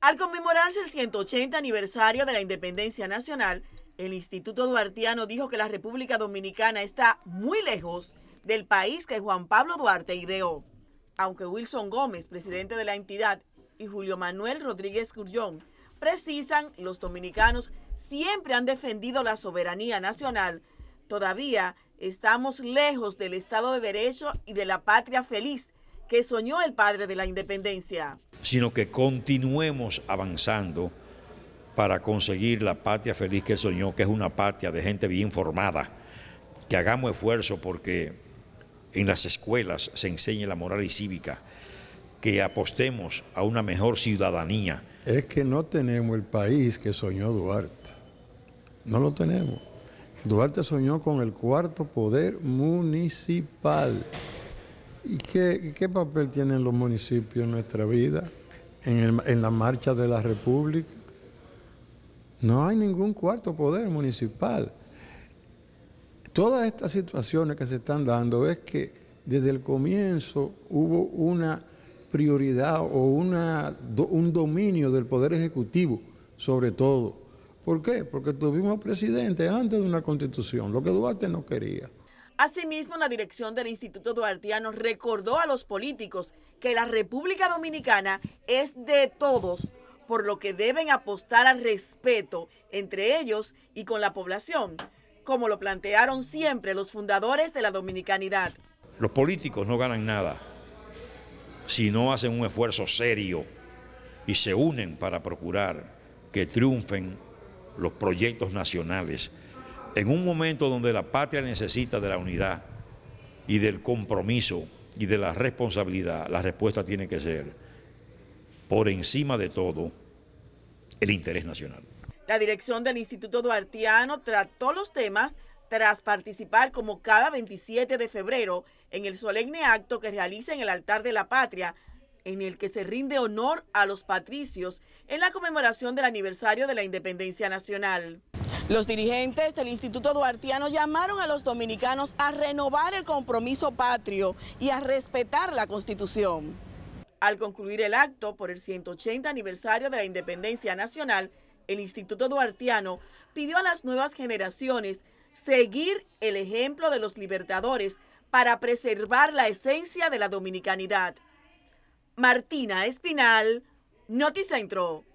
Al conmemorarse el 180 aniversario de la independencia nacional, el Instituto Duartiano dijo que la República Dominicana está muy lejos del país que Juan Pablo Duarte ideó. Aunque Wilson Gómez, presidente de la entidad, y Julio Manuel Rodríguez Curllón precisan, los dominicanos siempre han defendido la soberanía nacional. Todavía estamos lejos del Estado de Derecho y de la patria feliz que soñó el padre de la independencia. Sino que continuemos avanzando para conseguir la patria feliz que soñó, que es una patria de gente bien formada, que hagamos esfuerzo porque en las escuelas se enseñe la moral y cívica, que apostemos a una mejor ciudadanía. Es que no tenemos el país que soñó Duarte, no lo tenemos. Duarte soñó con el cuarto poder municipal. ¿Y qué, papel tienen los municipios en nuestra vida, en, la marcha de la República? No hay ningún cuarto poder municipal. Todas estas situaciones que se están dando es que desde el comienzo hubo una prioridad o una, un dominio del Poder Ejecutivo, sobre todo. ¿Por qué? Porque tuvimos presidente antes de una constitución, lo que Duarte no quería. Asimismo, la dirección del Instituto Duartiano recordó a los políticos que la República Dominicana es de todos, por lo que deben apostar al respeto entre ellos y con la población, como lo plantearon siempre los fundadores de la dominicanidad. Los políticos no ganan nada si no hacen un esfuerzo serio y se unen para procurar que triunfen los proyectos nacionales en un momento donde la patria necesita de la unidad y del compromiso y de la responsabilidad, la respuesta tiene que ser, por encima de todo, el interés nacional. La dirección del Instituto Duartiano trató los temas tras participar como cada 27 de febrero en el solemne acto que realiza en el altar de la patria en el que se rinde honor a los patricios en la conmemoración del aniversario de la independencia nacional. Los dirigentes del Instituto Duartiano llamaron a los dominicanos a renovar el compromiso patrio y a respetar la Constitución. Al concluir el acto por el 180 aniversario de la independencia nacional, el Instituto Duartiano pidió a las nuevas generaciones seguir el ejemplo de los libertadores para preservar la esencia de la dominicanidad. Martina Espinal, Noticentro.